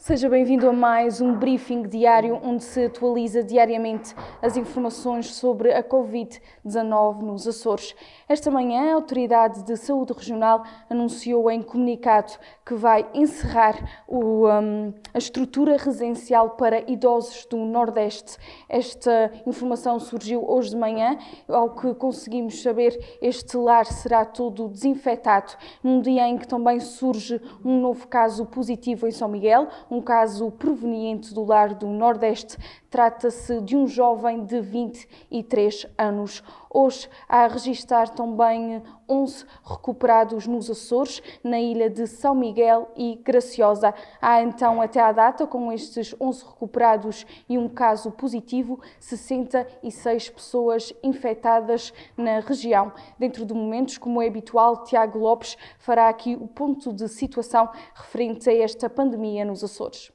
Seja bem-vindo a mais um briefing diário onde se atualiza diariamente as informações sobre a Covid-19 nos Açores. Esta manhã, a Autoridade de Saúde Regional anunciou em comunicado que vai encerrar o, um, a estrutura residencial para idosos do Nordeste. Esta informação surgiu hoje de manhã. Ao que conseguimos saber, este lar será todo desinfetado, num dia em que também surge um novo caso positivo em São Miguel um caso proveniente do lar do Nordeste Trata-se de um jovem de 23 anos. Hoje, há a registrar também 11 recuperados nos Açores, na ilha de São Miguel e Graciosa. Há então, até à data, com estes 11 recuperados e um caso positivo, 66 pessoas infectadas na região. Dentro de momentos, como é habitual, Tiago Lopes fará aqui o ponto de situação referente a esta pandemia nos Açores.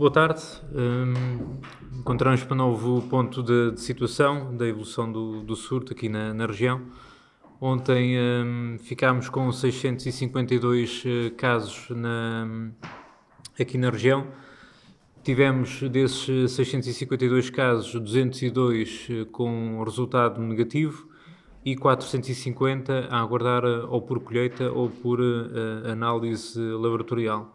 Boa tarde. Um, encontramos para um novo ponto de, de, situação da evolução do, do surto aqui na, na região. Ontem um, ficámos com 652 eh, casos na, aqui na região. Tivemos desses 652 casos, 202 eh, com resultado negativo e 450 a aguardar eh, ou por colheita ou por análise laboratorial.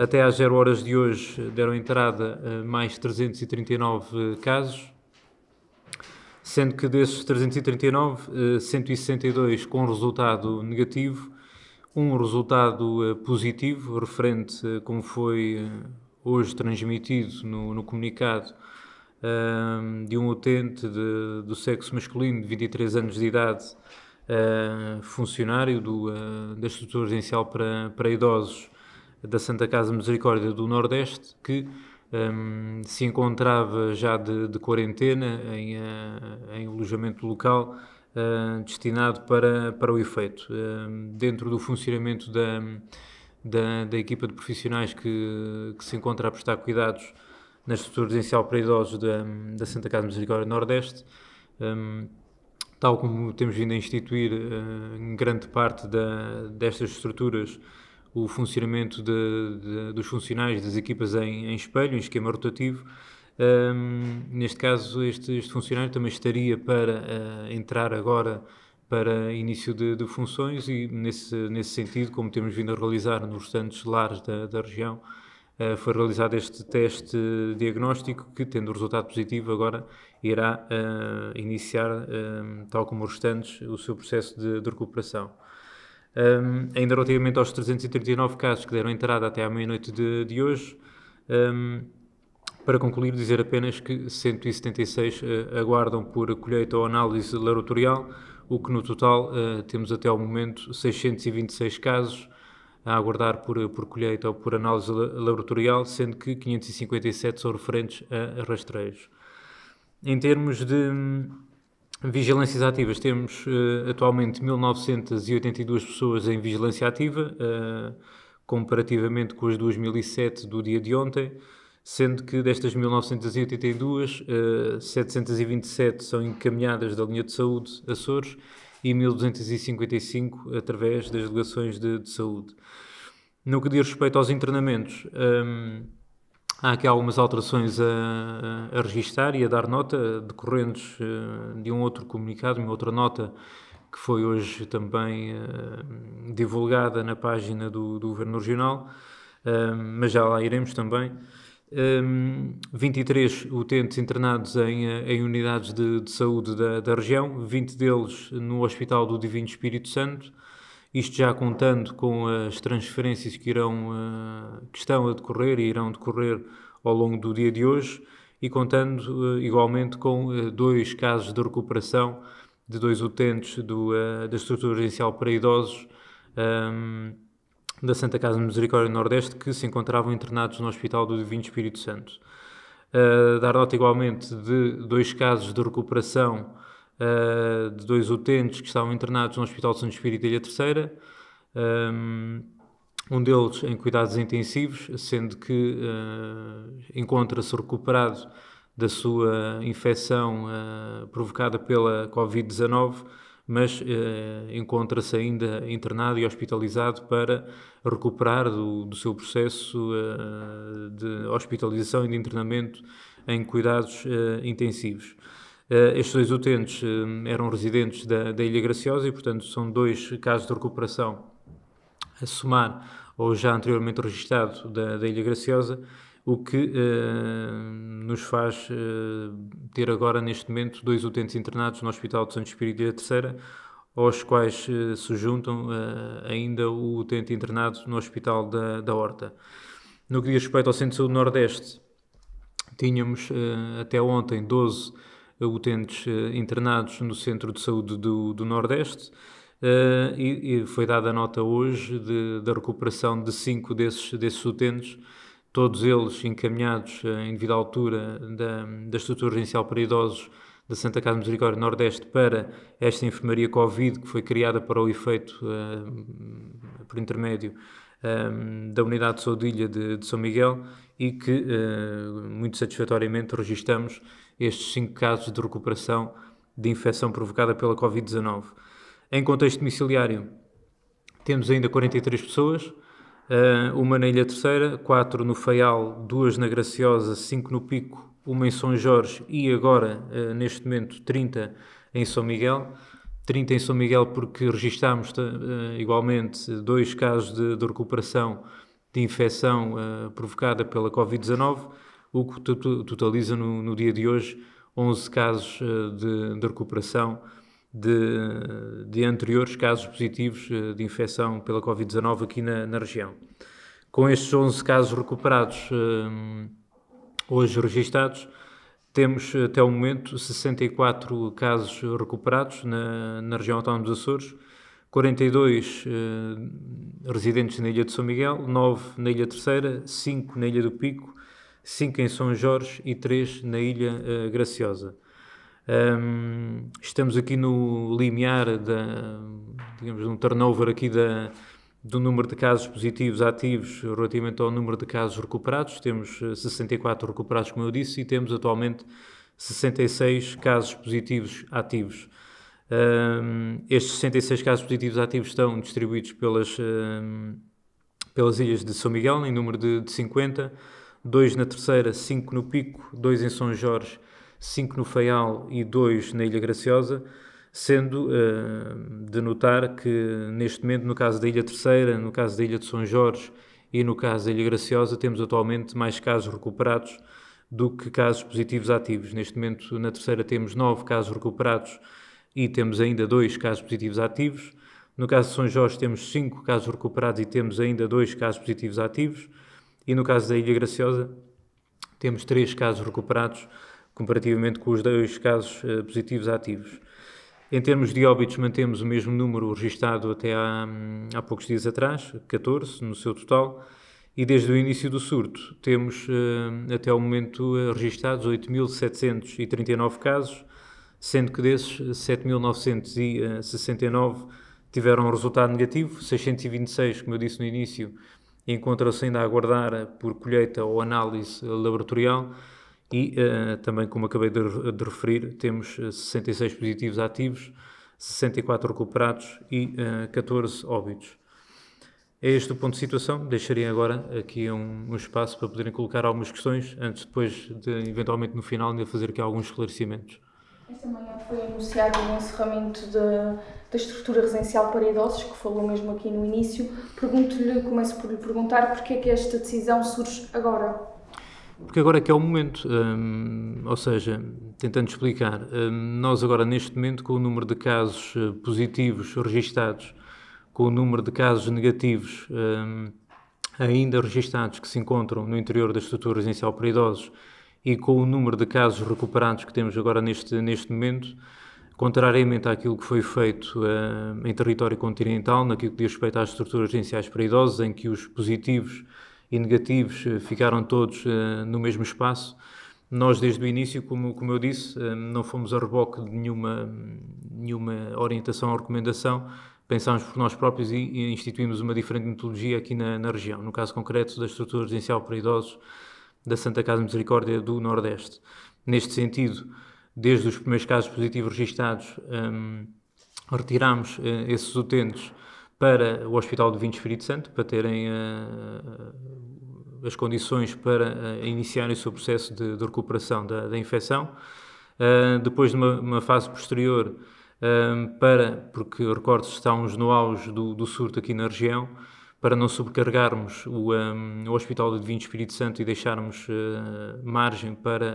Até às 0 horas de hoje eh, deram entrada eh, mais 339 eh, casos, sendo que desses 339, 162 com resultado negativo, um resultado positivo, referente, como foi hoje transmitido no, no comunicado, ehm, de um utente de, do sexo masculino de 23 anos de idade, funcionário do, da estrutura residencial para, para idosos, da Santa Casa Misericórdia do Nordeste, que um, se encontrava já de, de quarentena em, uh, em alojamento local uh, destinado para, para o efeito. Uh, dentro do funcionamento da, da, da, equipa de profissionais que, que se encontra a prestar cuidados na estrutura residencial para idosos da, da Santa Casa Misericórdia do Nordeste, um, tal como temos vindo a instituir em grande parte da, destas estruturas o funcionamento de, de, dos funcionários das equipas em, em espelho, em esquema rotativo. Um, neste caso, este, este, funcionário também estaria para uh, entrar agora para início de, de, funções e, nesse, nesse sentido, como temos vindo a realizar nos restantes lares da, da região, uh, foi realizado este teste diagnóstico que, tendo o resultado positivo, agora irá uh, iniciar, tal como os restantes, o seu processo de, de recuperação. Um, ainda relativamente aos 339 casos que deram entrada até à meia-noite de, de, hoje, um, para concluir, dizer apenas que 176 uh, eh, aguardam por colheita ou análise laboratorial, o que no total uh, temos até ao momento 626 casos a aguardar por, por colheita ou por análise laboratorial, sendo que 557 são referentes a, a rastreios. Em termos de Vigilâncias ativas, temos uh, atualmente 1982 pessoas em vigilância ativa, uh, comparativamente com as 2007 do dia de ontem, sendo que destas 1982, uh, 727 são encaminhadas da linha de saúde Açores e 1255 através das delegações de, de saúde. No que diz respeito aos internamentos, um, ehm, Há aqui algumas alterações a, a registar e a dar nota, decorrentes eh, de um outro comunicado, uma outra nota que foi hoje também eh, divulgada na página do, do Governo Regional, eh, mas já lá iremos também. 23 utentes internados em, em unidades de, de saúde da, da, região, 20 deles no Hospital do Divino Espírito Santo, isto já contando com as transferências que, irão, eh, que estão a decorrer e irão decorrer ao longo do dia de hoje e contando eh, igualmente com eh, dois casos de recuperação de dois utentes do, da estrutura residencial para idosos ehm, da Santa Casa de Misericórdia Nordeste que se encontravam internados no Hospital do Divino Espírito Santo. Uh, dar nota igualmente de dois casos de recuperação uh, de dois utentes que estavam internados no Hospital de Santo Espírito da Ilha Terceira, eh, um, deles em cuidados intensivos, sendo que uh, encontra-se recuperado da sua infecção uh, provocada pela Covid-19, mas uh, encontra-se ainda internado e hospitalizado para recuperar do, do seu processo de hospitalização e de internamento em cuidados intensivos. Eh, estes dois utentes eh, eram residentes da, da Ilha Graciosa e, portanto, são dois casos de recuperação a somar ou já anteriormente registado da, da Ilha Graciosa, o que eh, nos faz ter agora, neste momento, dois utentes internados no Hospital de Santo Espírito de Terceira, aos quais se juntam ainda o utente internado no Hospital da, da Horta. No que diz respeito ao Centro de Saúde Nordeste, tínhamos até ontem 12 utentes eh, internados no Centro de Saúde do, do Nordeste. Uh, e, e, foi dada a nota hoje de, da recuperação de cinco desses, desses utentes, todos eles encaminhados uh, em devida altura da, da estrutura residencial para idosos da Santa Casa de Misericórdia do Nordeste para esta enfermaria Covid que foi criada para o efeito, uh, por intermédio um, ehm, da Unidade de Saúde Ilha de, de São Miguel e que, uh, muito satisfatoriamente, registamos estes cinco casos de recuperação de infecção provocada pela Covid-19. Em contexto domiciliário, temos ainda 43 pessoas, eh, uma na Ilha Terceira, quatro no Faial, duas na Graciosa, cinco no Pico, uma em São Jorge e agora, eh, neste momento, 30 em São Miguel. 30 em São Miguel, porque registámos uh, igualmente dois casos de, de recuperação de infecção uh, provocada pela Covid-19, o que totaliza no, no, dia de hoje 11 casos uh, de, de, recuperação de, de, anteriores casos positivos de infecção pela Covid-19 aqui na, na, região. Com estes 11 casos recuperados hoje registados, temos até o momento 64 casos recuperados na, na região autónoma dos Açores, 42 eh, residentes na Ilha de São Miguel, 9 na Ilha Terceira, 5 na Ilha do Pico, 5 em São Jorge e 3 na Ilha eh, Graciosa. Um, estamos aqui no limiar da, digamos, um turnover aqui da, do número de casos positivos ativos relativamente ao número de casos recuperados. Temos 64 eh, recuperados, como eu disse, e temos atualmente 66 casos positivos ativos. Um, estes 66 casos positivos ativos estão distribuídos pelas, um, pelas ilhas de São Miguel, em número de, de 50, 2 na terceira, 5 no Pico, 2 em São Jorge, 5 no Feial e 2 na Ilha Graciosa sendo uh, de notar que neste momento, no caso da Ilha Terceira, no caso da Ilha de São Jorge e no caso da Ilha Graciosa, temos atualmente mais casos recuperados do que casos positivos ativos. Neste momento, na Terceira, temos nove casos recuperados e temos ainda dois casos positivos ativos. No caso de São Jorge, temos cinco casos recuperados e temos ainda dois casos positivos ativos. E no caso da Ilha Graciosa, temos três casos recuperados comparativamente com os dois casos uh, positivos ativos. Em termos de óbitos, mantemos o mesmo número registado até há, hum, há poucos dias atrás, 14 no seu total, e desde o início do surto temos hum, até ao momento eh, registados 8.739 casos, sendo que desses 7.969 eh, tiveram um resultado negativo, 626, como eu disse no início, encontram-se ainda a aguardar por colheita ou análise laboratorial e uh, também, como acabei de, de, referir, temos 66 eh, positivos ativos, 64 recuperados e uh, eh, 14 óbitos. É este o ponto de situação. Deixaria agora aqui um, um, espaço para poderem colocar algumas questões, antes depois de, eventualmente no final, de fazer aqui alguns esclarecimentos. Esta manhã foi anunciado o encerramento da, da estrutura residencial para idosos, que falou mesmo aqui no início. Pergunto-lhe, começo por lhe perguntar, porquê é que esta decisão surge agora? Porque agora é que é o momento, hum, ou seja, tentando explicar, hum, nós agora neste momento com o número de casos eh, positivos registados, com o número de casos negativos hum, ainda registados que se encontram no interior da estrutura residencial para idosos e com o número de casos recuperados que temos agora neste, neste momento, contrariamente àquilo que foi feito hum, em território continental, naquilo que diz respeito às estruturas residenciais para idosos, em que os positivos e negativos eh, ficaram todos eh, no mesmo espaço. Nós, desde o início, como, como eu disse, eh, não fomos a reboque de nenhuma, nenhuma orientação ou recomendação, pensámos por nós próprios e, e instituímos uma diferente metodologia aqui na, na, região, no caso concreto da estrutura residencial para idosos da Santa Casa Misericórdia do Nordeste. Neste sentido, desde os primeiros casos positivos registados, ehm, retirámos esses utentes para o Hospital de Vinho Espírito Santo, para terem eh, eh, as condições para eh, iniciarem o seu processo de, de recuperação da, da infecção. depois de uma, uma fase posterior, para, porque recordo que estávamos no auge do, do, surto aqui na região, para não sobrecarregarmos o, um, o Hospital do Divino Espírito Santo e deixarmos uh, margem para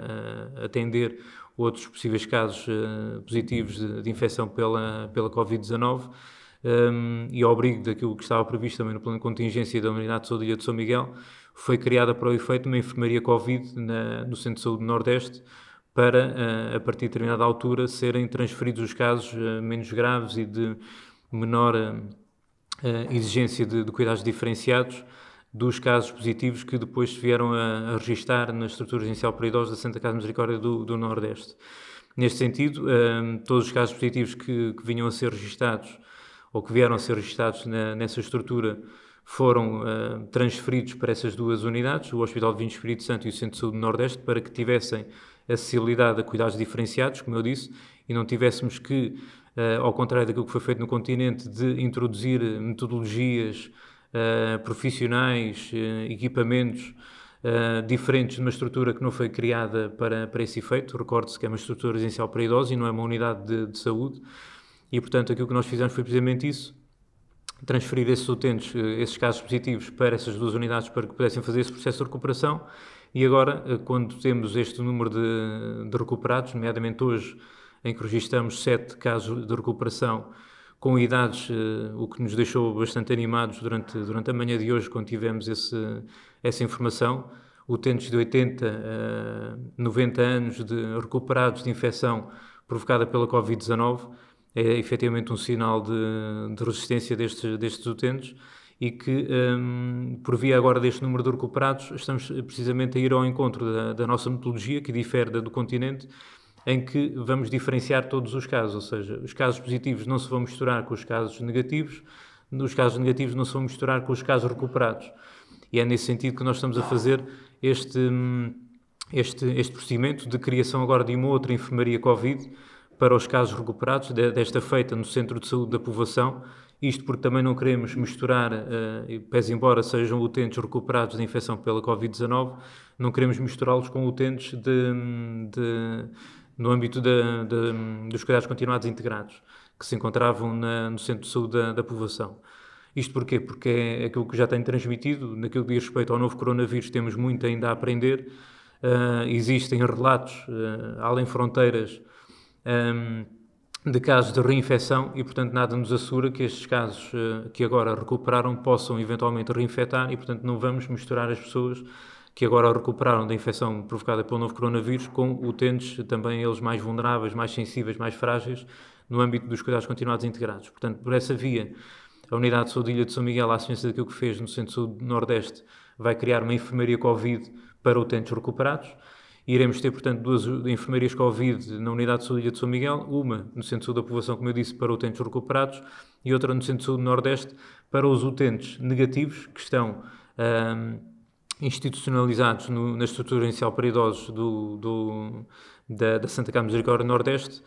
uh, atender outros possíveis casos uh, positivos de, de, infecção pela, pela Covid-19, um, e ao abrigo daquilo que estava previsto também no plano de contingência da Unidade de Saúde de São Miguel, foi criada para o efeito uma enfermaria Covid na, no Centro de Saúde do Nordeste, para, ah, a partir de determinada altura, serem transferidos os casos ah, menos graves e de menor ah, exigência de, de cuidados diferenciados dos casos positivos que depois se vieram a, a registar na estrutura agencial para idosos da Santa Casa Misericórdia do, do Nordeste. Neste sentido, todos os casos positivos que, que vinham a ser registados ou que vieram a ser registados na, nessa estrutura foram uh, transferidos para essas duas unidades, o Hospital de Vinho Espírito Santo e o Centro de Saúde do Nordeste, para que tivessem acessibilidade a cuidados diferenciados, como eu disse, e não tivéssemos que, uh, ao contrário daquilo que foi feito no continente, de introduzir metodologias uh, profissionais, equipamentos diferentes de uma estrutura que não foi criada para, para esse efeito. Recorde-se que é uma estrutura residencial para idosos e não é uma unidade de, de saúde. E, portanto, aquilo que nós fizemos foi precisamente isso, transferir esses utentes, eh, esses casos positivos, para essas duas unidades para que pudessem fazer esse processo de recuperação. E agora, eh, quando temos este número de, de recuperados, nomeadamente hoje, em que registramos sete casos de recuperação com idades, eh, o que nos deixou bastante animados durante, durante a manhã de hoje, quando tivemos esse, essa informação. Utentes de 80 a 90 anos de, recuperados de infecção provocada pela Covid-19 é efetivamente um sinal de, de resistência destes, destes utentes e que, um, por via agora deste número de recuperados, estamos precisamente a ir ao encontro da, da nossa metodologia, que difere da do continente, em que vamos diferenciar todos os casos, ou seja, os casos positivos não se vão misturar com os casos negativos, os casos negativos não se vão misturar com os casos recuperados. E é nesse sentido que nós estamos a fazer este, hum, este, este procedimento de criação agora de uma outra enfermaria Covid, para os casos recuperados desta feita no Centro de Saúde da Povoação, isto porque também não queremos misturar, eh, pese embora sejam utentes recuperados de infecção pela Covid-19, não queremos misturá-los com utentes de, de, no âmbito de, dos cuidados continuados integrados, que se encontravam na, no Centro de Saúde da, da Povoação. Isto porquê? Porque é aquilo que já tenho transmitido, naquilo que diz respeito ao novo coronavírus, temos muito ainda a aprender. Uh, existem relatos, uh, além fronteiras, um, de casos de reinfecção e, portanto, nada nos assegura que estes casos uh, que agora recuperaram possam eventualmente reinfectar e, portanto, não vamos misturar as pessoas que agora recuperaram da infecção provocada pelo novo coronavírus com utentes também eles mais vulneráveis, mais sensíveis, mais frágeis no âmbito dos cuidados continuados integrados. Portanto, por essa via, a Unidade de Saúde Ilha de São Miguel, à semelhança daquilo que fez no Centro sul do Nordeste, vai criar uma enfermaria Covid para utentes recuperados. Iremos ter, portanto, duas enfermarias Covid na Unidade de Saúde Ilha de São Miguel, uma no Centro de Saúde da Povoação, como eu disse, para utentes recuperados, e outra no Centro de Saúde Nordeste para os utentes negativos que estão um, institucionalizados no, na estrutura inicial para idosos do, do, da, da Santa de Misericórdia Nordeste,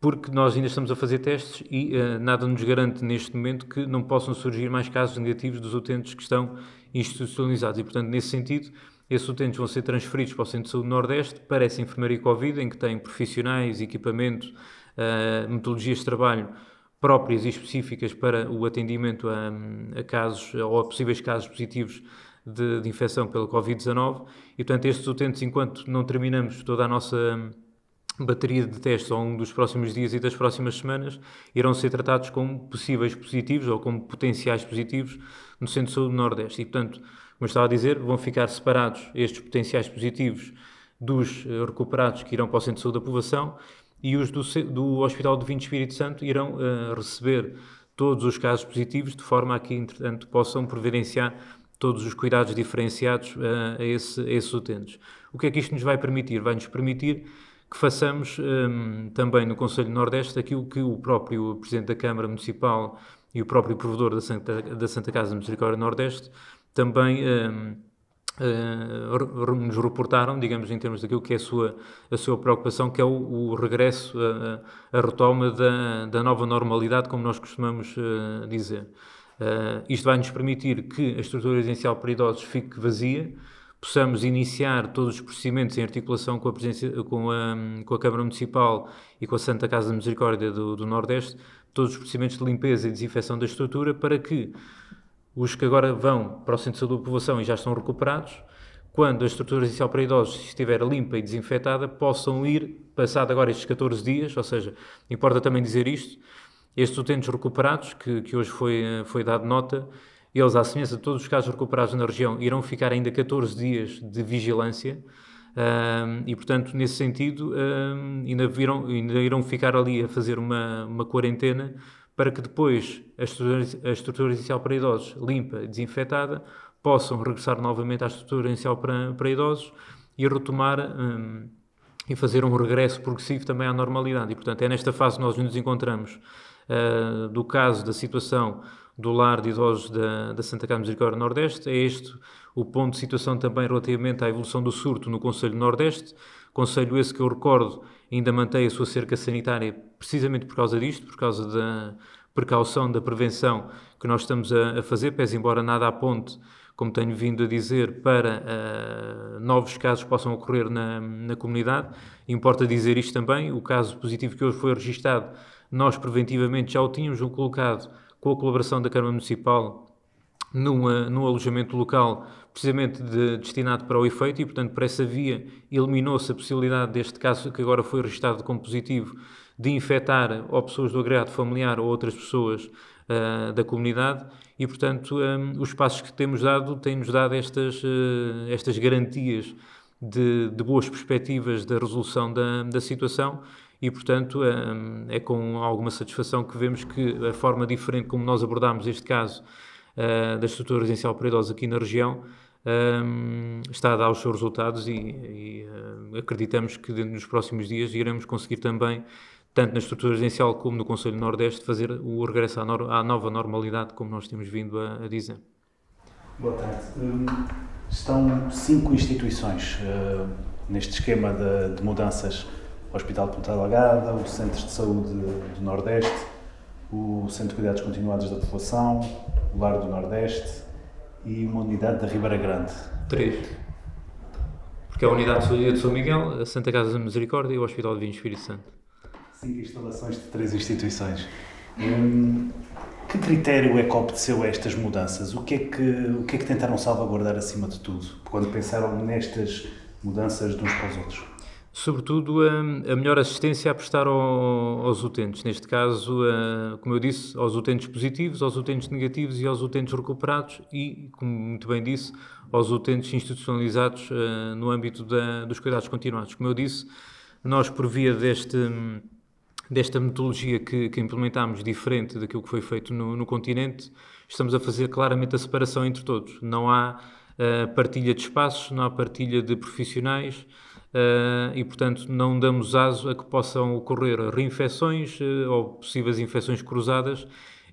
porque nós ainda estamos a fazer testes e uh, nada nos garante neste momento que não possam surgir mais casos negativos dos utentes que estão institucionalizados. E, portanto, nesse sentido, esses utentes vão ser transferidos para o Centro de Saúde Nordeste para essa enfermaria Covid, em que tem profissionais, equipamento, uh, metodologias de trabalho próprias e específicas para o atendimento a, a casos ou a possíveis casos positivos de, de infecção pela Covid-19. E, portanto, estes utentes, enquanto não terminamos toda a nossa hum, bateria de testes ao longo dos próximos dias e das próximas semanas, irão ser tratados como possíveis positivos ou como potenciais positivos no Centro de Saúde Nordeste. E, portanto, como eu estava a dizer, vão ficar separados estes potenciais positivos dos eh, recuperados que irão para o Centro de Saúde da Aprovação e os do, do Hospital de Vinho Espírito Santo irão uh, receber todos os casos positivos, de forma a que, entretanto, possam providenciar todos os cuidados diferenciados uh, a, esse, a, esses utentes. O que é que isto nos vai permitir? Vai nos permitir que façamos um, ehm, também no Conselho Nordeste aquilo que o próprio Presidente da Câmara Municipal e o próprio provedor da Santa, da Santa Casa Misericórdia Nordeste também uh, nos reportaram, digamos, em termos daquilo que é a sua, a sua preocupação, que é o, o regresso, a, a retoma da, da, nova normalidade, como nós costumamos uh, dizer. Uh, isto vai nos permitir que a estrutura residencial para idosos fique vazia, possamos iniciar todos os procedimentos em articulação com a, com a, com a Câmara Municipal e com a Santa Casa da Misericórdia do, do Nordeste, todos os procedimentos de limpeza e desinfecção da estrutura, para que os que agora vão para o centro de saúde da população e já estão recuperados, quando a estrutura inicial para idosos estiver limpa e desinfetada, possam ir, passado agora estes 14 dias, ou seja, importa também dizer isto, estes utentes recuperados, que, que hoje foi, eh, foi dado nota, eles, à semelhança de todos os casos recuperados na região, irão ficar ainda 14 dias de vigilância, um, e, portanto, nesse sentido, um, ainda, viram, ainda irão ficar ali a fazer uma, uma quarentena para que depois a estrutura, a estrutura inicial para idosos, limpa e desinfetada, possam regressar novamente à estrutura inicial para, para idosos e retomar hum, e fazer um regresso progressivo também à normalidade. E, portanto, é nesta fase que nós nos encontramos uh, do caso da situação do lar de idosos da, da Santa Casa Misericórdia Nordeste. É este o ponto de situação também relativamente à evolução do surto no Conselho Nordeste. Conselho esse que eu recordo ainda mantém a sua cerca sanitária precisamente por causa disto, por causa da precaução, da prevenção que nós estamos a, a fazer, pese embora nada aponte, como tenho vindo a dizer, para uh, novos casos possam ocorrer na, na comunidade. Importa dizer isto também, o caso positivo que hoje foi registado, nós preventivamente já o tínhamos colocado com a colaboração da Câmara Municipal numa, num alojamento local precisamente de, destinado para o efeito e, portanto, por essa via eliminou-se a possibilidade deste caso que agora foi registado como positivo de infectar ou pessoas do agregado familiar ou outras pessoas uh, da comunidade e, portanto, um, os passos que temos dado têm-nos dado estas, uh, estas garantias de, de, boas perspectivas da resolução da, da situação e, portanto, um, é com alguma satisfação que vemos que a forma diferente como nós abordámos este caso uh, da estrutura residencial para idosos aqui na região um, está a dar os seus resultados e, e acreditamos que nos próximos dias iremos conseguir também, tanto na estrutura residencial como no Conselho Nordeste, fazer o regresso à, no à nova normalidade, como nós temos vindo a, a dizer. Boa tarde. Hum, estão cinco instituições uh, neste esquema de, de, mudanças. O Hospital de Ponta Delgada, o Centro de Saúde do Nordeste, o Centro de Cuidados Continuados da População, o Lar do Nordeste, e uma unidade da Ribeira Grande. Três. Porque é a unidade de São Miguel, a Santa Casa da Misericórdia e o Hospital de Vinho Espírito Santo. Cinco instalações de três instituições. Hum, que critério é que obteceu a estas mudanças? O que, é que, o que é que tentaram salvaguardar acima de tudo, quando pensaram nestas mudanças de uns para os outros? sobretudo a, a, melhor assistência a prestar ao, aos utentes, neste caso, a, como eu disse, aos utentes positivos, aos utentes negativos e aos utentes recuperados e, como muito bem disse, aos utentes institucionalizados a, eh, no âmbito da, dos cuidados continuados. Como eu disse, nós, por via deste, desta metodologia que, que implementámos, diferente daquilo que foi feito no, no continente, estamos a fazer claramente a separação entre todos. Não há eh, partilha de espaços, não há partilha de profissionais, ah, e, portanto, não damos aso a que possam ocorrer reinfecções uh, ou possíveis infecções cruzadas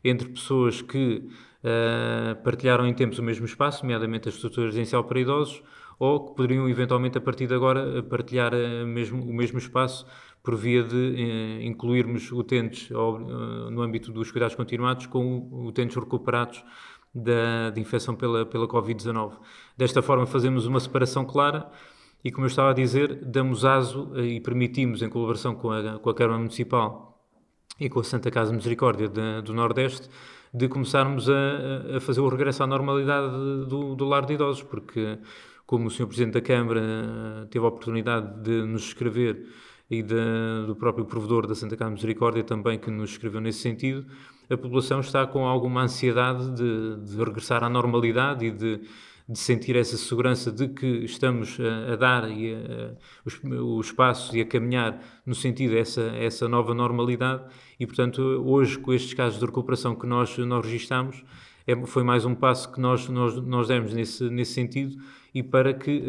entre pessoas que uh, partilharam em tempos o mesmo espaço, nomeadamente a estrutura residencial para idosos, ou que poderiam eventualmente, a partir de agora, partilhar eh, mesmo, o mesmo espaço por via de eh, incluirmos utentes no âmbito dos cuidados continuados com utentes recuperados da, de infecção pela, pela Covid-19. Desta forma, fazemos uma separação clara e, como eu estava a dizer, damos aso eh, e permitimos, em colaboração com a, com a Câmara Municipal e com a Santa Casa Misericórdia de, do Nordeste, de começarmos a, a, fazer o regresso à normalidade do, do lar de idosos, porque, como o Sr. Presidente da Câmara eh, teve a oportunidade de nos escrever e de, do próprio provedor da Santa Casa Misericórdia também que nos escreveu nesse sentido, a população está com alguma ansiedade de, de regressar à normalidade e de de sentir essa segurança de que estamos a dar e a, os, os passos e a caminhar no sentido dessa essa nova normalidade e portanto hoje com estes casos de recuperação que nós nós registramos é, foi mais um passo que nós nós, nós demos nesse nesse sentido e para que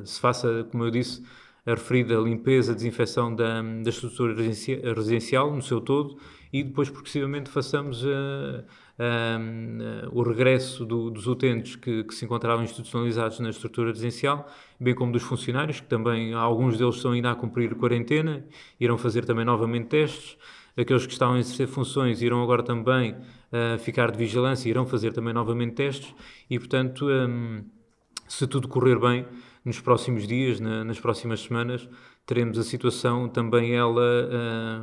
uh, se faça como eu disse a referida limpeza, desinfecção da, da estrutura residencial no seu todo e depois, progressivamente, façamos uh, um, o regresso do, dos utentes que, que, se encontravam institucionalizados na estrutura presencial, bem como dos funcionários, que também alguns deles estão ainda a cumprir quarentena, irão fazer também novamente testes. Aqueles que estavam a exercer funções irão agora também uh, ficar de vigilância, e irão fazer também novamente testes e, portanto, um, se tudo correr bem, nos próximos dias, na, nas próximas semanas, teremos a situação também ela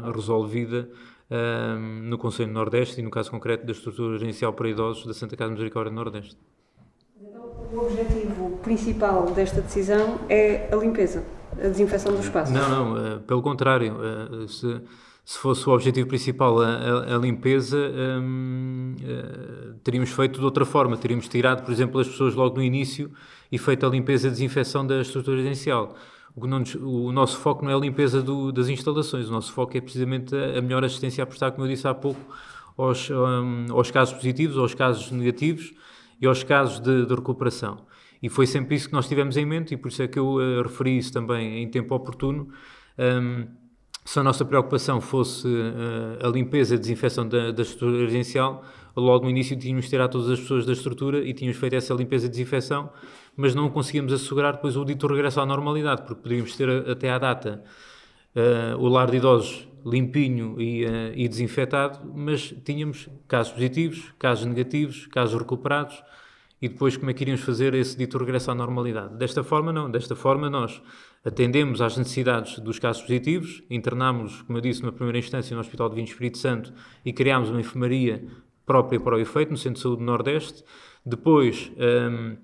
uh, resolvida um, no Conselho Nordeste e, no caso concreto, da estrutura agencial para idosos da Santa Casa Misericórdia Nordeste. Então, o objetivo principal desta decisão é a limpeza, a desinfecção do espaço. Não, não, eh, pelo contrário. Eh, se, se fosse o objetivo principal a, a, a limpeza, um, uh, eh, teríamos feito de outra forma. Teríamos tirado, por exemplo, as pessoas logo no início e feito a limpeza e desinfecção da estrutura agencial. O, o, nosso foco não é a limpeza do, das instalações, o nosso foco é precisamente a, a melhor assistência a prestar, como eu disse há pouco, aos, um, aos casos positivos, aos casos negativos e aos casos de, de, recuperação. E foi sempre isso que nós tivemos em mente e por isso é que eu uh, referi isso também em tempo oportuno. Um, se a nossa preocupação fosse uh, a limpeza e desinfecção da, da, estrutura residencial, logo no início tínhamos tirado todas as pessoas da estrutura e tínhamos feito essa limpeza e desinfecção, mas não conseguíamos assegurar depois o dito regresso à normalidade, porque podíamos ter eh, até à data uh, o lar de idosos limpinho e, uh, e desinfetado, mas tínhamos casos positivos, casos negativos, casos recuperados, e depois como é que iríamos fazer esse dito regresso à normalidade. Desta forma, não. Desta forma, nós Atendemos às necessidades dos casos positivos, internámos, como eu disse, na primeira instância no Hospital de Vinho Espírito Santo e criámos uma enfermaria própria para o efeito no Centro de Saúde do Nordeste. Depois um,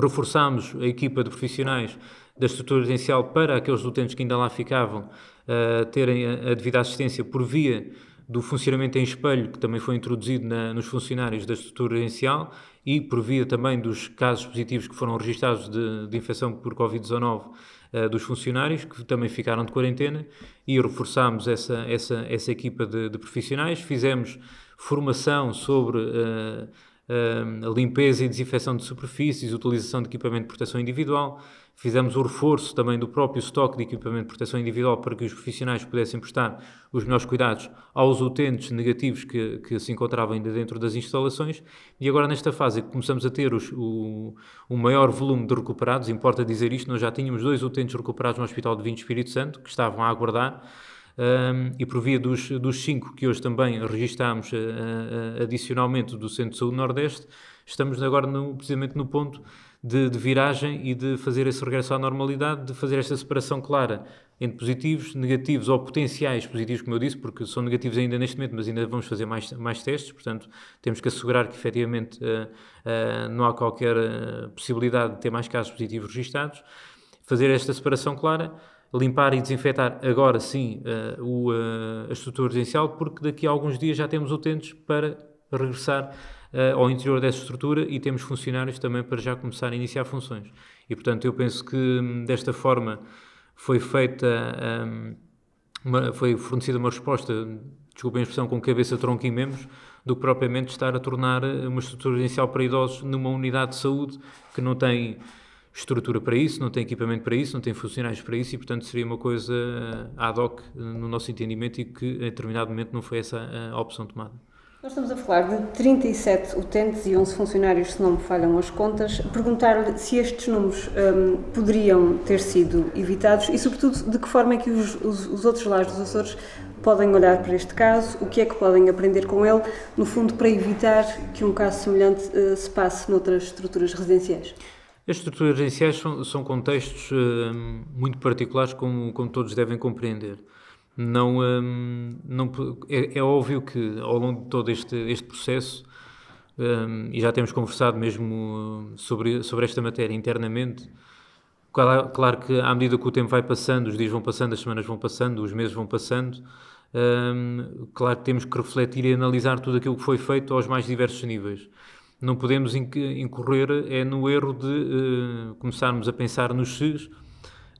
reforçámos a equipa de profissionais da estrutura residencial para aqueles utentes que ainda lá ficavam uh, terem a, a devida assistência por via do funcionamento em espelho, que também foi introduzido na, nos funcionários da estrutura residencial e por via também dos casos positivos que foram registados de, de infecção por Covid-19 uh, dos funcionários que também ficaram de quarentena e reforçámos essa, essa, essa equipa de, de profissionais. Fizemos formação sobre uh, eh, a eh, limpeza e desinfecção de superfícies, utilização de equipamento de proteção individual, Fizemos o reforço também do próprio estoque de equipamento de proteção individual para que os profissionais pudessem prestar os melhores cuidados aos utentes negativos que, que se encontravam ainda dentro das instalações. E agora, nesta fase que começamos a ter os, o, o maior volume de recuperados, importa dizer isto, nós já tínhamos dois utentes recuperados no Hospital de Vinho Espírito Santo que estavam a aguardar. Um, e por via dos, dos, cinco que hoje também registámos uh, uh, adicionalmente do Centro de Saúde Nordeste, estamos agora no, precisamente no ponto de, de, viragem e de fazer esse regresso à normalidade, de fazer esta separação clara entre positivos, negativos ou potenciais positivos, como eu disse, porque são negativos ainda neste momento, mas ainda vamos fazer mais, mais testes, portanto, temos que assegurar que efetivamente uh, uh, não há qualquer uh, possibilidade de ter mais casos positivos registados, fazer esta separação clara. Limpar e desinfetar agora sim o, a estrutura residencial, porque daqui a alguns dias já temos utentes para regressar uh, ao interior dessa estrutura e temos funcionários também para já começar a iniciar funções. E, portanto, eu penso que hum, desta forma foi feita, um, uma, foi fornecida uma resposta, desculpem a expressão, com cabeça, tronco e membros, do que propriamente estar a tornar eh, uma estrutura inicial para idosos numa unidade de saúde que não tem estrutura para isso, não tem equipamento para isso, não tem funcionários para isso e, portanto, seria uma coisa eh, ad hoc no nosso entendimento e que, em determinado momento, não foi essa a opção tomada. Nós estamos a falar de 37 utentes e 11 funcionários, se não me falham as contas. Perguntar-lhe se estes números um, poderiam ter sido evitados e, sobretudo, de que forma é que os, os, os outros lares dos Açores podem olhar para este caso, o que é que podem aprender com ele, no fundo, para evitar que um caso semelhante uh, se passe noutras estruturas residenciais. As estruturas residenciais são, são contextos uh, muito particulares, como, como todos devem compreender não, hum, não é, é, óbvio que ao longo de todo este, este processo, um, e já temos conversado mesmo hum, sobre, sobre esta matéria internamente, claro, claro, que à medida que o tempo vai passando, os dias vão passando, as semanas vão passando, os meses vão passando, um, claro que temos que refletir e analisar tudo aquilo que foi feito aos mais diversos níveis. Não podemos incorrer é no erro de uh, começarmos a pensar nos SES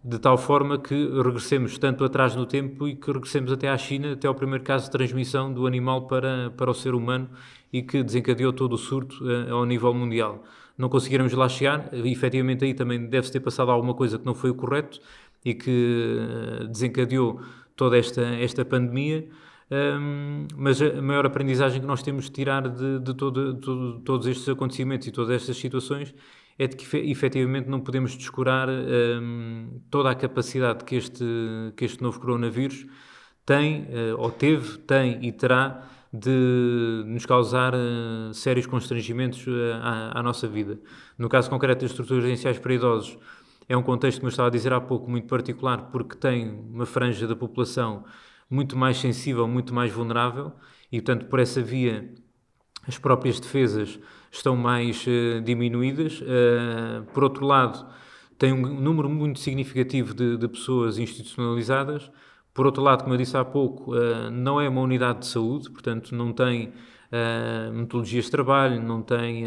de tal forma que regressemos tanto atrás no tempo e que regressemos até à China, até ao primeiro caso de transmissão do animal para, para o ser humano e que desencadeou todo o surto uh, ao nível mundial. Não conseguiremos lá chegar, e, eh, efetivamente aí também deve-se ter passado alguma coisa que não foi o correto e que uh, desencadeou toda esta, esta pandemia, um, ehm, mas a maior aprendizagem que nós temos de tirar de, de, todo, de, de todos estes acontecimentos e todas estas situações é de que efetivamente não podemos descurar um, toda a capacidade que este, que este novo coronavírus tem, uh, ou teve, tem e terá de nos causar uh, sérios constrangimentos uh, à, à, nossa vida. No caso concreto das estruturas residenciais para idosos, é um contexto, como eu estava a dizer há pouco, muito particular, porque tem uma franja da população muito mais sensível, muito mais vulnerável, e, portanto, por essa via, as próprias defesas estão mais uh, diminuídas. Uh, por outro lado, tem um número muito significativo de, de, pessoas institucionalizadas. Por outro lado, como eu disse há pouco, uh, não é uma unidade de saúde, portanto, não tem metodologias de trabalho, não tem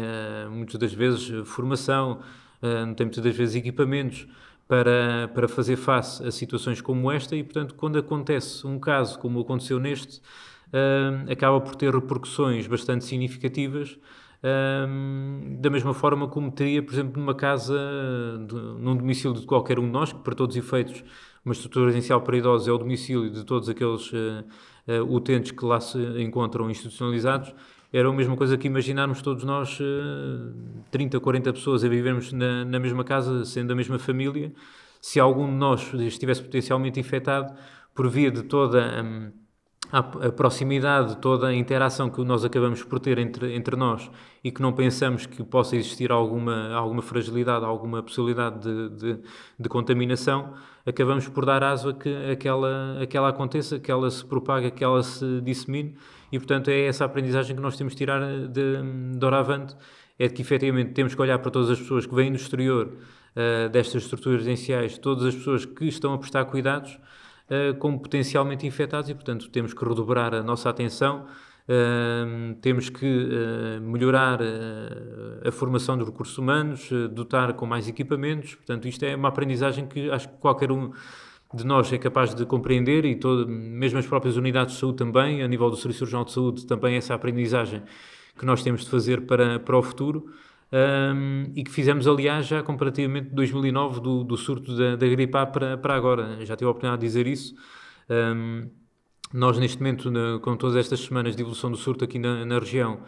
muitas das vezes formação, não tem muitas das vezes equipamentos para, para fazer face a situações como esta e, portanto, quando acontece um caso como aconteceu neste, uh, acaba por ter repercussões bastante significativas um, da mesma forma como teria, por exemplo, numa casa, de, num domicílio de qualquer um de nós, que para todos os efeitos uma estrutura residencial para idosos é o domicílio de todos aqueles uh, uh, utentes que lá se encontram institucionalizados, era a mesma coisa que imaginarmos todos nós, uh, 30, 40 pessoas a vivermos na, na mesma casa, sendo a mesma família, se algum de nós estivesse potencialmente infectado, por via de toda... Um, a proximidade, toda a interação que nós acabamos por ter entre, entre nós e que não pensamos que possa existir alguma, alguma fragilidade, alguma possibilidade de, de, de contaminação, acabamos por dar aso a que aquela, aquela aconteça, que ela se propague, que ela se dissemine e, portanto, é essa aprendizagem que nós temos de tirar de, de oravante, é de que efetivamente temos que olhar para todas as pessoas que vêm do exterior uh, destas estruturas residenciais, todas as pessoas que estão a prestar cuidados, eh, como potencialmente infectados e, portanto, temos que redobrar a nossa atenção. Eh, temos que eh, melhorar a formação dos recursos humanos, dotar com mais equipamentos. Portanto, isto é uma aprendizagem que acho que qualquer um de nós é capaz de compreender e todo, mesmo as próprias unidades de saúde também, a nível do Serviço Regional de Saúde, também essa aprendizagem que nós temos de fazer para, para o futuro um, e que fizemos, aliás, já comparativamente de 2009, do, do surto da, da gripe A para, para agora. Já tive a oportunidade de dizer isso. Um, nós, neste momento, na, com todas estas semanas de evolução do surto aqui na, na região,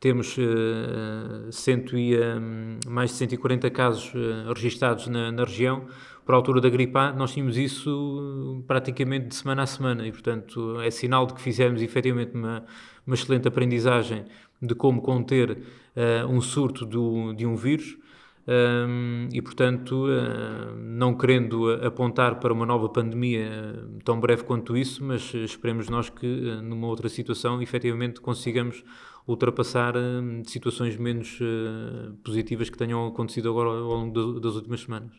temos uh, cento e, um, mais de 140 casos uh, registados na, na, região. Por altura da gripe A, nós tínhamos isso eh, praticamente de semana a semana e, portanto, é sinal de que fizemos efetivamente uma, uma excelente aprendizagem de como conter uh, um surto do, de um vírus. Um, ehm, e, portanto, uh, não querendo apontar para uma nova pandemia eh, tão breve quanto isso, mas esperemos nós que numa outra situação efetivamente consigamos ultrapassar uh, situações menos uh, positivas que tenham acontecido agora ao longo das, últimas semanas.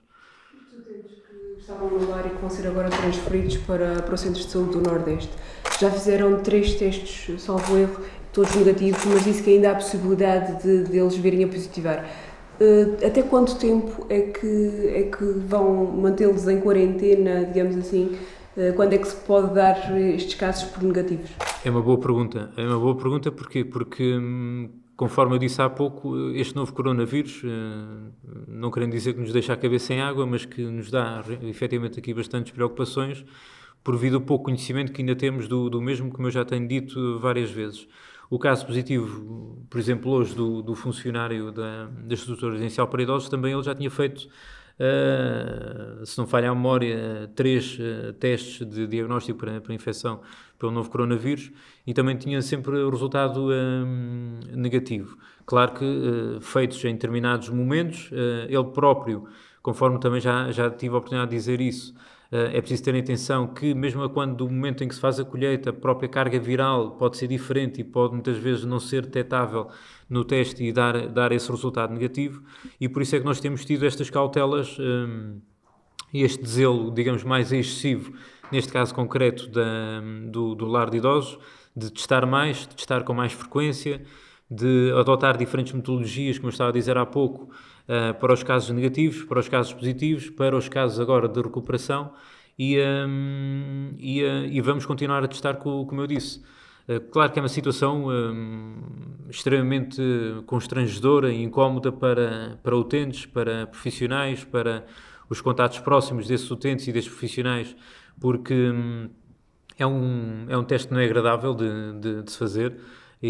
que Estavam no lar e que vão ser agora transferidos para, para o Centro de Saúde do Nordeste. Já fizeram três testes, salvo erro, todos negativos, mas disse que ainda há possibilidade de, de eles virem a positivar. Uh, até quanto tempo é que, é que vão mantê-los em quarentena, digamos assim? Eh, quando é que se pode dar estes casos por negativos? É uma boa pergunta. É uma boa pergunta porquê? porque, hum, conforme eu disse há pouco, este novo coronavírus, eh, não querendo dizer que nos deixa a cabeça em água, mas que nos dá efetivamente aqui bastantes preocupações, por vir do pouco conhecimento que ainda temos do, do mesmo, como eu já tenho dito várias vezes. O caso positivo, por exemplo, hoje do, do funcionário da, da estrutura residencial para idosos, também ele já tinha feito, uh, se não falha a memória, três uh, testes de diagnóstico para, para infecção pelo novo coronavírus e também tinha sempre o resultado ah, negativo. Claro que uh, feitos em determinados momentos, ele próprio, conforme também já, já tive a oportunidade de dizer isso, eh, é preciso ter em atenção que, mesmo quando do momento em que se faz a colheita, a própria carga viral pode ser diferente e pode muitas vezes não ser detectável no teste e dar, dar esse resultado negativo, e por isso é que nós temos tido estas cautelas um, ehm, e este zelo, digamos, mais excessivo, neste caso concreto da, do, do lar de idosos, de testar mais, de testar com mais frequência, de adotar diferentes metodologias, como eu estava a dizer há pouco, uh, para os casos negativos, para os casos positivos, para os casos agora de recuperação e, um, ehm, e, uh, e, vamos continuar a testar, com, como eu disse. Eh, claro que é uma situação um, ehm, extremamente constrangedora e incómoda para, para utentes, para profissionais, para os contatos próximos desses utentes e desses profissionais, porque um, ehm, é, um, é um teste que não é agradável de, de, de se fazer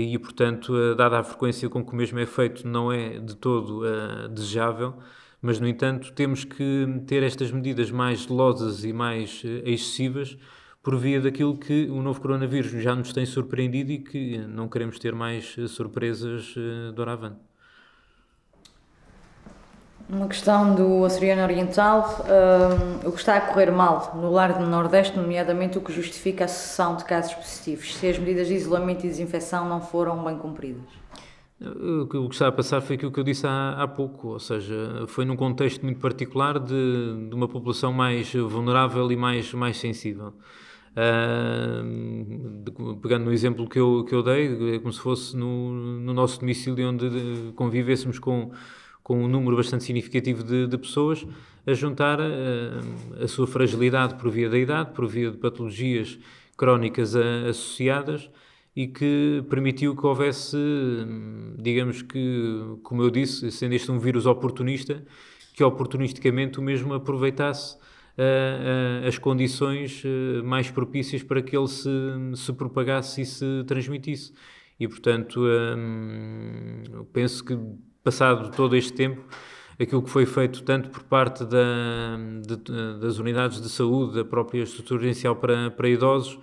e, portanto, eh, dada a frequência com que o mesmo é feito, não é de todo uh, desejável. Mas, no entanto, temos que ter estas medidas mais zelosas e mais uh, excessivas por via daquilo que o novo coronavírus já nos tem surpreendido e que não queremos ter mais surpresas uh, doravante. Uma questão do açoriano oriental, um, o que está a correr mal no largo do Nordeste, nomeadamente o que justifica a cessão de casos positivos, se as medidas de isolamento e desinfecção não foram bem cumpridas? Eh, o que está a passar foi aquilo que eu disse há, há pouco, ou seja, foi num contexto muito particular de, de uma população mais vulnerável e mais, mais sensível. Uh, de, pegando no exemplo que eu, que eu dei, como se fosse no, no nosso domicílio onde convivêssemos com com um número bastante significativo de, de pessoas a juntar uh, a sua fragilidade por via da idade, por via de patologias crónicas a, eh, associadas e que permitiu que houvesse, digamos que, como eu disse, sendo este um vírus oportunista, que oportunisticamente o mesmo aproveitasse uh, uh, as condições uh, mais propícias para que ele se, se propagasse e se transmitisse. E, portanto, um, penso que passado todo este tempo, aquilo que foi feito tanto por parte da, de, das unidades de saúde, da própria estrutura inicial para, para idosos,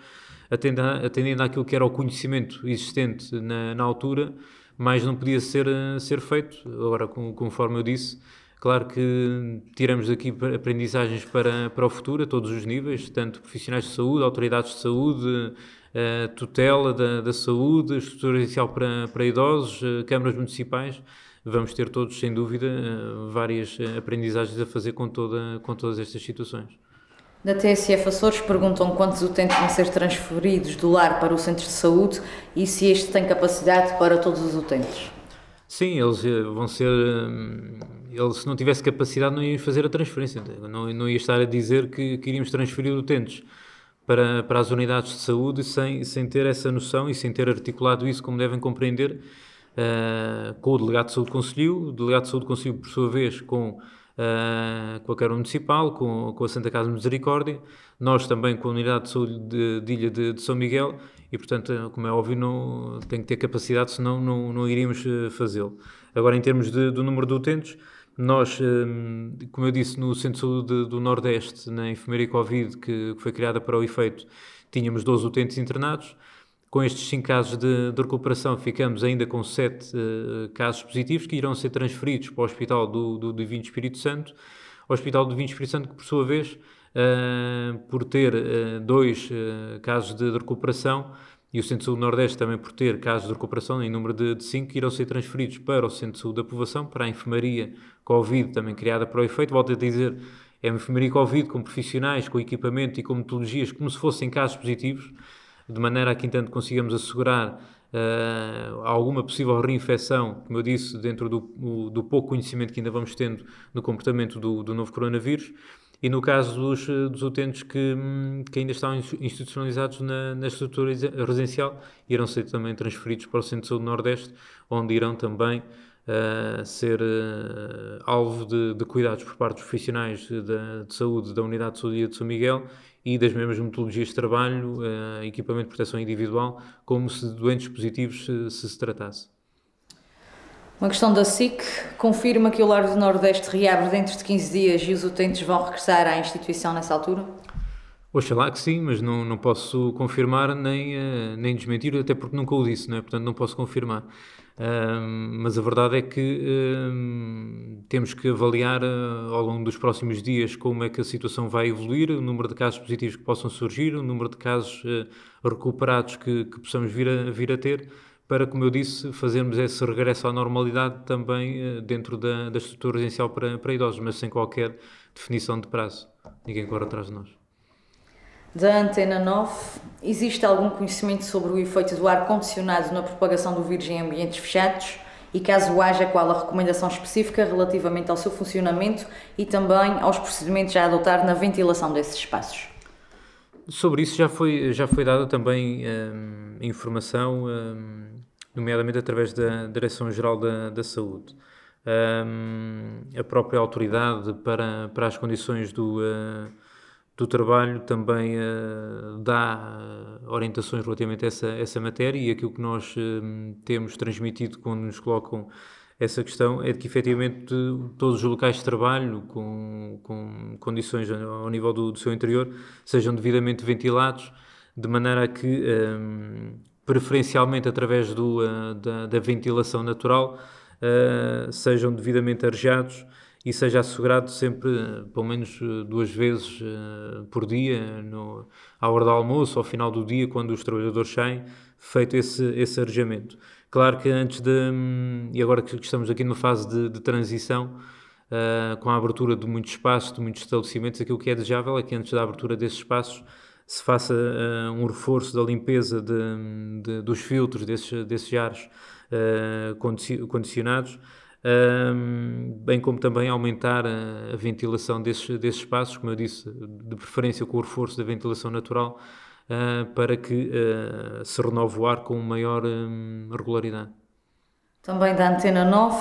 atendendo, atendendo àquilo que era o conhecimento existente na, na altura, mas não podia ser, ser feito. Agora, conforme eu disse, Claro que tiramos daqui aprendizagens para, para o futuro, a todos os níveis, tanto profissionais de saúde, autoridades de saúde, eh, tutela da, da saúde, estrutura inicial para, para idosos, eh, câmaras municipais vamos ter todos, sem dúvida, eh, várias eh, aprendizagens a fazer com, toda, com todas estas situações. Da TSF Açores perguntam quantos utentes vão ser transferidos do lar para o centro de saúde e se este tem capacidade para todos os utentes. Sim, eles eh, vão ser. Eles, se não tivesse capacidade, não iríamos fazer a transferência. Não, não ia estar a dizer que, queríamos iríamos transferir utentes para, para as unidades de saúde sem, sem ter essa noção e sem ter articulado isso como devem compreender uh, com o delegado de saúde do Conselho, o delegado de saúde do Conselho, por sua vez, com, uh, com a Câmara Municipal, com, com a Santa Casa de Misericórdia, nós também com a Unidade de Saúde de, de Ilha de, de, São Miguel, e portanto, como é óbvio, não, tem que ter capacidade, senão não, não iríamos ah, fazê-lo. Agora, em termos de, do número de utentes, nós, como eu disse, no Centro de Saúde do Nordeste, na enfermeira Covid, que foi criada para o efeito, tínhamos 12 utentes internados. Com estes 5 casos de, de, recuperação, ficamos ainda com 7 uh, eh, casos positivos que irão ser transferidos para o Hospital do, do Divino Espírito Santo. O Hospital do Divino Espírito Santo, que por sua vez, uh, por ter uh, dois casos de, de, recuperação, e o Centro de Saúde Nordeste também por ter casos de recuperação em número de 5, que irão ser transferidos para o Centro de Saúde da Povoação, para a Enfermaria Covid, também criada para o efeito. Volto a dizer, é uma enfermaria Covid com profissionais, com equipamento e com metodologias, como se fossem casos positivos de maneira a que, entanto, consigamos assegurar uh, alguma possível reinfecção, como eu disse, dentro do, do pouco conhecimento que ainda vamos tendo do comportamento do, do novo coronavírus. E no caso dos, eh, dos utentes que, hum, que, ainda estão institucionalizados na, na, estrutura residencial, irão ser também transferidos para o Centro de Saúde Nordeste, onde irão também uh, ser uh, alvo de, de, cuidados por parte dos profissionais de, de saúde da Unidade de Saúde de São Miguel e das mesmas metodologias de trabalho, uh, equipamento de proteção individual, como se de doentes positivos se, eh, se, se tratasse. Uma questão da SIC confirma que o Lar do Nordeste reabre dentro de 15 dias e os utentes vão regressar à instituição nessa altura? Oxalá que sim, mas não, não posso confirmar nem, eh, nem desmentir, até porque nunca o disse, não é? portanto não posso confirmar. Um, mas a verdade é que um, temos que avaliar uh, ao longo dos próximos dias como é que a situação vai evoluir, o número de casos positivos que possam surgir, o número de casos uh, recuperados que, que, possamos vir a, vir a ter, para, como eu disse, fazermos esse regresso à normalidade também dentro da, da estrutura residencial para, para idosos, mas sem qualquer definição de prazo. Ninguém corre atrás de nós da Antena 9. Existe algum conhecimento sobre o efeito do ar condicionado na propagação do vírus em ambientes fechados? E caso haja, qual a recomendação específica relativamente ao seu funcionamento e também aos procedimentos a adotar na ventilação desses espaços? Sobre isso já foi, já foi dada também hum, informação, hum, nomeadamente através da Direção-Geral da, da Saúde. Hum, a própria autoridade para, para as condições do. Hum, do trabalho também uh, dá eh, orientações relativamente a essa, essa matéria e aquilo que nós uh, temos transmitido quando nos colocam essa questão é de que efetivamente todos os locais de trabalho com, com condições ao nível do, do seu interior sejam devidamente ventilados de maneira a que um, preferencialmente através do, uh, da, da, ventilação natural sejam devidamente arejados e seja assegurado sempre, pelo menos eh, duas vezes eh, por dia, no, à hora do almoço, ao final do dia, quando os trabalhadores saem, feito esse, esse arejamento. Claro que antes de. Hum, e agora que estamos aqui numa fase de, de transição, uh, com a abertura de muitos espaços, de muitos estabelecimentos, aquilo que é desejável é que antes da abertura desses espaços se faça uh, um reforço da limpeza de, hum, de, dos filtros desses, desses ares uh, condicionados um, bem como também aumentar a, a ventilação desses, desses espaços, como eu disse, de preferência com o reforço da ventilação natural, uh, para que uh, se renove o ar com maior um, regularidade. Também da Antena 9, uh,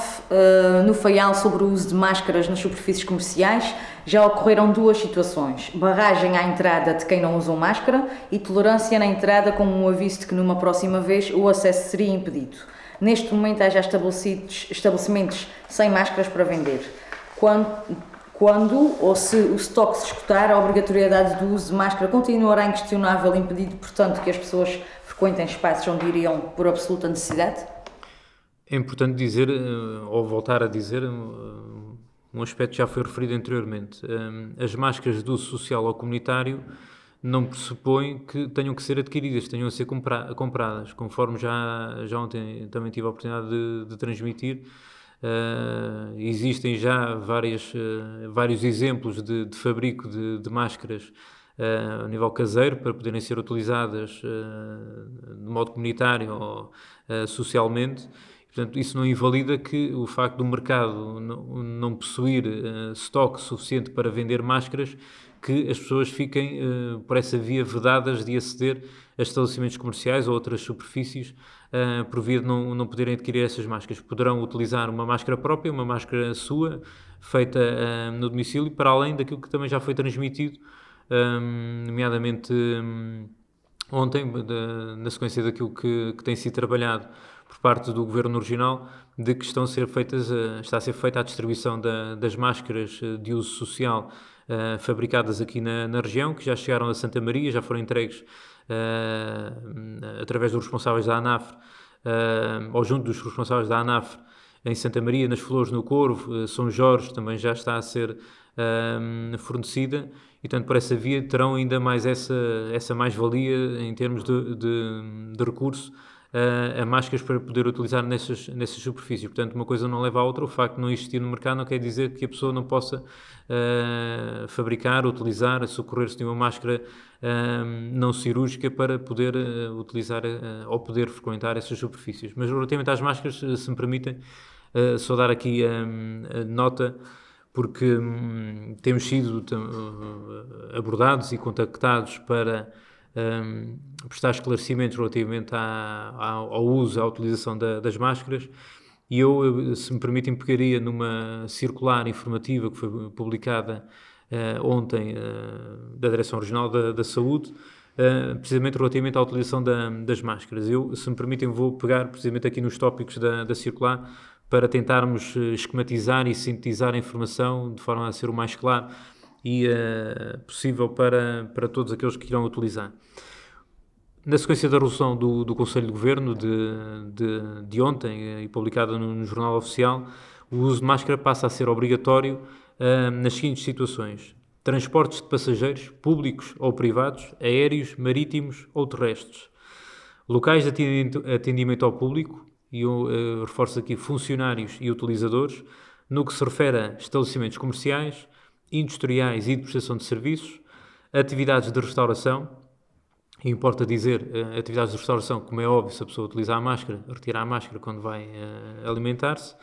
ah, no Faial sobre o uso de máscaras nas superfícies comerciais, já ocorreram duas situações: barragem à entrada de quem não usa máscara e tolerância na entrada com um aviso de que numa próxima vez o acesso seria impedido. Neste momento há já estabelecidos, estabelecimentos sem máscaras para vender. Quando, quando ou se o estoque se escutar, a obrigatoriedade do uso de máscara continuará inquestionável, impedindo, portanto, que as pessoas frequentem espaços onde iriam por absoluta necessidade? É importante dizer, eh, ou voltar a dizer, um aspecto que já foi referido anteriormente. Ehm, as máscaras do social ou comunitário não pressupõe que tenham que ser adquiridas, tenham a ser compra compradas, conforme já, já ontem também tive a oportunidade de, de transmitir. Uh, existem já várias, uh, vários exemplos de, de fabrico de, de máscaras uh, a nível caseiro para poderem ser utilizadas de modo comunitário ou socialmente. Portanto, isso não invalida que o facto do mercado não, não possuir estoque suficiente para vender máscaras que as pessoas fiquem, uh, por essa via, vedadas de aceder a estabelecimentos comerciais ou outras superfícies, uh, por vir não, não poderem adquirir essas máscaras. Poderão utilizar uma máscara própria, uma máscara sua, feita uh, no domicílio, para além daquilo que também já foi transmitido, um, nomeadamente um, ontem, de, na sequência daquilo que, que tem sido trabalhado por parte do governo original de que estão a ser feitas, está a ser feita a distribuição da, das máscaras de uso social uh, fabricadas aqui na, na, região, que já chegaram a Santa Maria, já foram entregues uh, através dos responsáveis da ANAF, eh, ou junto dos responsáveis da ANAF, em Santa Maria, nas Flores, no Corvo, São Jorge também já está a ser fornecida e, portanto, por essa via terão ainda mais essa, essa mais-valia em termos de, de, de recurso uh, a máscaras para poder utilizar nessas, nessas superfícies. Portanto, uma coisa não leva à outra. O facto de não existir no mercado não quer dizer que a pessoa não possa uh, fabricar, utilizar, socorrer-se de uma máscara eh, não cirúrgica para poder uh, utilizar uh, ou poder frequentar essas superfícies. Mas relativamente às máscaras, se me permitem, só dar aqui a nota, porque hum, temos sido abordados e contactados para um, prestar esclarecimentos relativamente à, à, ao uso, à utilização da, das máscaras. E eu, se me permitem, pegaria numa circular informativa que foi publicada uh, ontem uh, da Direção Regional da, da Saúde, uh, precisamente relativamente à utilização da, das máscaras. Eu, se me permitem, vou pegar precisamente aqui nos tópicos da, da circular para tentarmos esquematizar e sintetizar a informação de forma a ser o mais claro e uh, possível para, para todos aqueles que irão utilizar. Na sequência da resolução do, do Conselho de Governo de, de, de ontem eh, e publicada no, no, Jornal Oficial, o uso de máscara passa a ser obrigatório uh, nas seguintes situações: transportes de passageiros, públicos ou privados, aéreos, marítimos ou terrestres, locais de atendimento ao público, e eu, eu reforço aqui funcionários e utilizadores, no que se refere a estabelecimentos comerciais, industriais e de prestação de serviços, atividades de restauração, importa dizer eh, atividades de restauração, como é óbvio, se a pessoa utilizar a máscara, retirar a máscara quando vai eh, alimentar-se,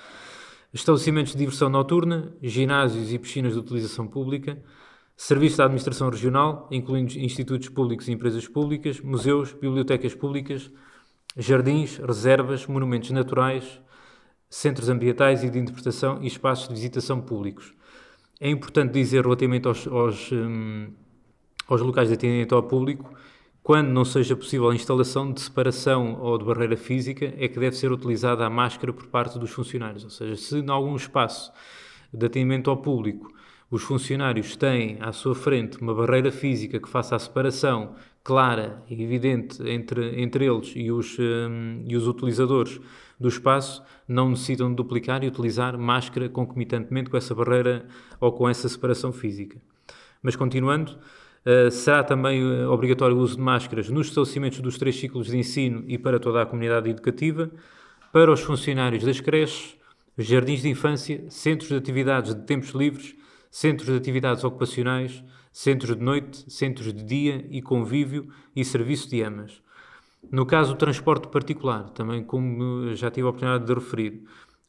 estabelecimentos de diversão noturna, ginásios e piscinas de utilização pública, serviços da administração regional, incluindo institutos públicos e empresas públicas, museus, bibliotecas públicas, jardins, reservas, monumentos naturais, centros ambientais e de interpretação e espaços de visitação públicos. É importante dizer relativamente aos, aos, um, aos locais de atendimento ao público, quando não seja possível a instalação de separação ou de barreira física, é que deve ser utilizada a máscara por parte dos funcionários. Ou seja, se em algum espaço de atendimento ao público os funcionários têm à sua frente uma barreira física que faça a separação clara e evidente entre, entre eles e os, um, e os utilizadores do espaço, não necessitam de duplicar e utilizar máscara concomitantemente com essa barreira ou com essa separação física. Mas continuando, eh, será também eh, obrigatório o uso de máscaras nos estabelecimentos dos três ciclos de ensino e para toda a comunidade educativa, para os funcionários das creches, jardins de infância, centros de atividades de tempos livres, centros de atividades ocupacionais, centros de noite, centros de dia e convívio e serviço de amas no caso do transporte particular, também como já tive a oportunidade de referir,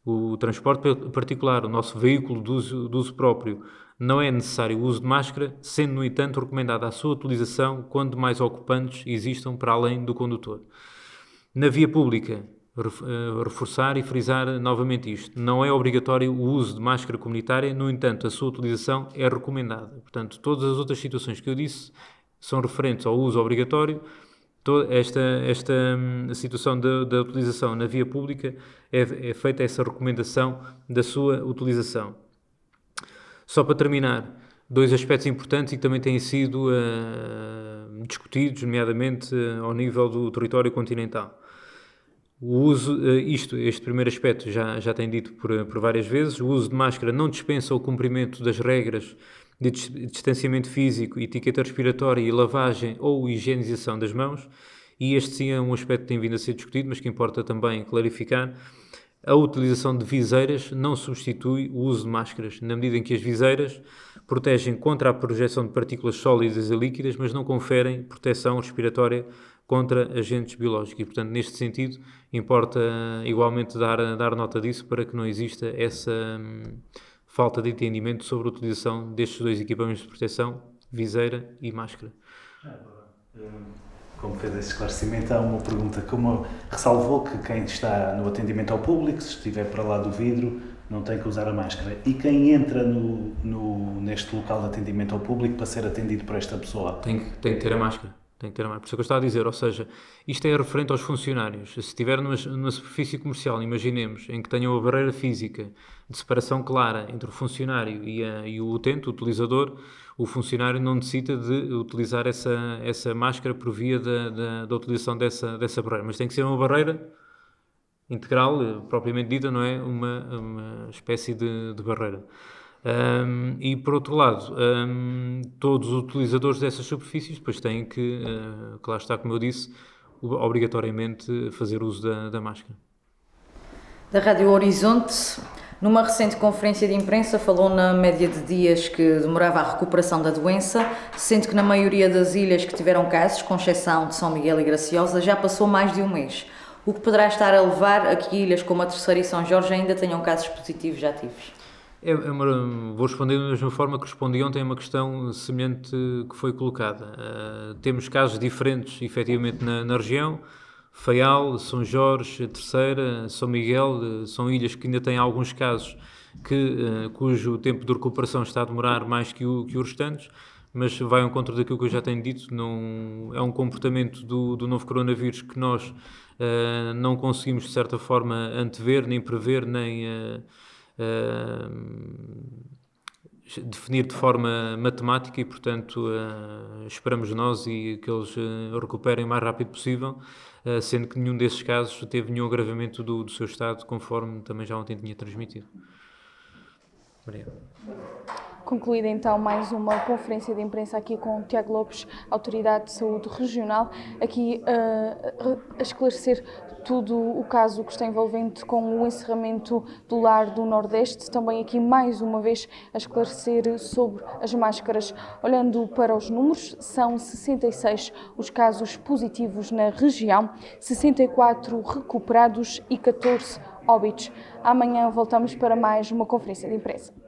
o transporte particular, o nosso veículo de uso, de uso próprio, não é necessário o uso de máscara, sendo, no entanto, recomendada a sua utilização quando mais ocupantes existam para além do condutor. Na via pública, eh, reforçar e frisar novamente isto, não é obrigatório o uso de máscara comunitária, no entanto, a sua utilização é recomendada. Portanto, todas as outras situações que eu disse são referentes ao uso obrigatório toda esta, esta hum, situação da, da utilização na via pública é, é feita essa recomendação da sua utilização. Só para terminar, dois aspectos importantes e que também têm sido uh, discutidos, nomeadamente uh, ao nível do território continental. O uso, uh, isto, este primeiro aspecto já, já tem dito por, por várias vezes, o uso de máscara não dispensa o cumprimento das regras de distanciamento físico, etiqueta respiratória e lavagem ou higienização das mãos, e este sim é um aspecto que tem vindo a ser discutido, mas que importa também clarificar. A utilização de viseiras não substitui o uso de máscaras, na medida em que as viseiras protegem contra a projeção de partículas sólidas e líquidas, mas não conferem proteção respiratória contra agentes biológicos. E, portanto, neste sentido, importa eh, igualmente dar, dar nota disso para que não exista essa hum, falta de entendimento sobre a utilização destes dois equipamentos de proteção, viseira e máscara. Ah, é hum, como fez esse esclarecimento, há uma pergunta. Como ressalvou que quem está no atendimento ao público, se estiver para lá do vidro, não tem que usar a máscara. E quem entra no, no, neste local de atendimento ao público para ser atendido por esta pessoa? Tem, tem que ter a máscara. Tem que ter a máscara. Por isso é que eu estava a dizer, ou seja, isto é referente aos funcionários. Se estiver numa, numa superfície comercial, imaginemos, em que tenham a barreira física, de separação clara entre o funcionário e, a, e, o utente, o utilizador, o funcionário não necessita de utilizar essa, essa máscara por via da, da, da utilização dessa, dessa barreira, mas tem que ser uma barreira integral, eh, propriamente dita, não é? Uma, uma espécie de, de barreira. Um, e por outro lado, um, todos os utilizadores dessas superfícies depois têm que, uh, que lá está, como eu disse, obrigatoriamente fazer uso da, da máscara. Da Rádio Horizonte numa recente conferência de imprensa, falou na média de dias que demorava a recuperação da doença, sendo que na maioria das ilhas que tiveram casos, com exceção de São Miguel e Graciosa, já passou mais de um mês, o que poderá estar a levar a que ilhas como a Terceira e São Jorge ainda tenham casos positivos já ativos. Eu, é, é vou responder da mesma forma que respondi ontem a uma questão semelhante que foi colocada. Uh, temos casos diferentes, efetivamente, na, na região. Faial, São Jorge, Terceira, São Miguel, são ilhas que ainda têm alguns casos que, eh, cujo tempo de recuperação está a demorar mais que, o, que os restantes, mas vai ao encontro daquilo que eu já tenho dito, não, é um comportamento do, do novo coronavírus que nós uh, não conseguimos, de certa forma, antever, nem prever, nem uh, uh, definir de forma matemática e, portanto, esperamos nós e que eles recuperem o mais rápido possível ah, sendo que nenhum desses casos teve nenhum agravamento do, do seu estado, conforme também já ontem tinha transmitido. Obrigado. Concluída então mais uma conferência de imprensa aqui com o Tiago Lopes, Autoridade de Saúde Regional, aqui uh, a esclarecer tudo o caso que está envolvente com o encerramento do lar do Nordeste. Também aqui, mais uma vez, a esclarecer sobre as máscaras. Olhando para os números, são 66 os casos positivos na região, 64 recuperados e 14 óbitos. Amanhã voltamos para mais uma conferência de imprensa.